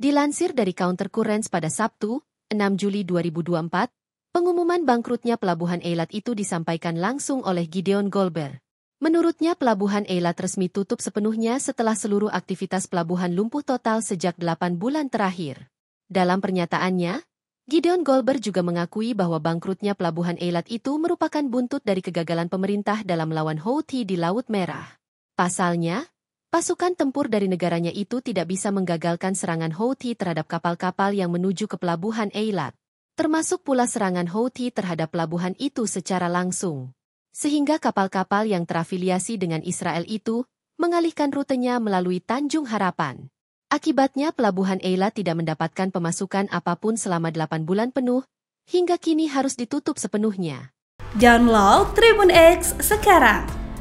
Dilansir dari Counter Currents pada Sabtu, 6 Juli 2024, pengumuman bangkrutnya pelabuhan Eilat itu disampaikan langsung oleh Gideon Goldberg. Menurutnya pelabuhan Eilat resmi tutup sepenuhnya setelah seluruh aktivitas pelabuhan lumpuh total sejak 8 bulan terakhir. Dalam pernyataannya, Gideon Goldberg juga mengakui bahwa bangkrutnya pelabuhan Eilat itu merupakan buntut dari kegagalan pemerintah dalam melawan Houthi di Laut Merah. Pasalnya, Pasukan tempur dari negaranya itu tidak bisa menggagalkan serangan Houthi terhadap kapal-kapal yang menuju ke pelabuhan Eilat, termasuk pula serangan Houthi terhadap pelabuhan itu secara langsung. Sehingga kapal-kapal yang terafiliasi dengan Israel itu mengalihkan rutenya melalui Tanjung Harapan. Akibatnya pelabuhan Eilat tidak mendapatkan pemasukan apapun selama 8 bulan penuh, hingga kini harus ditutup sepenuhnya. Download Tribun X sekarang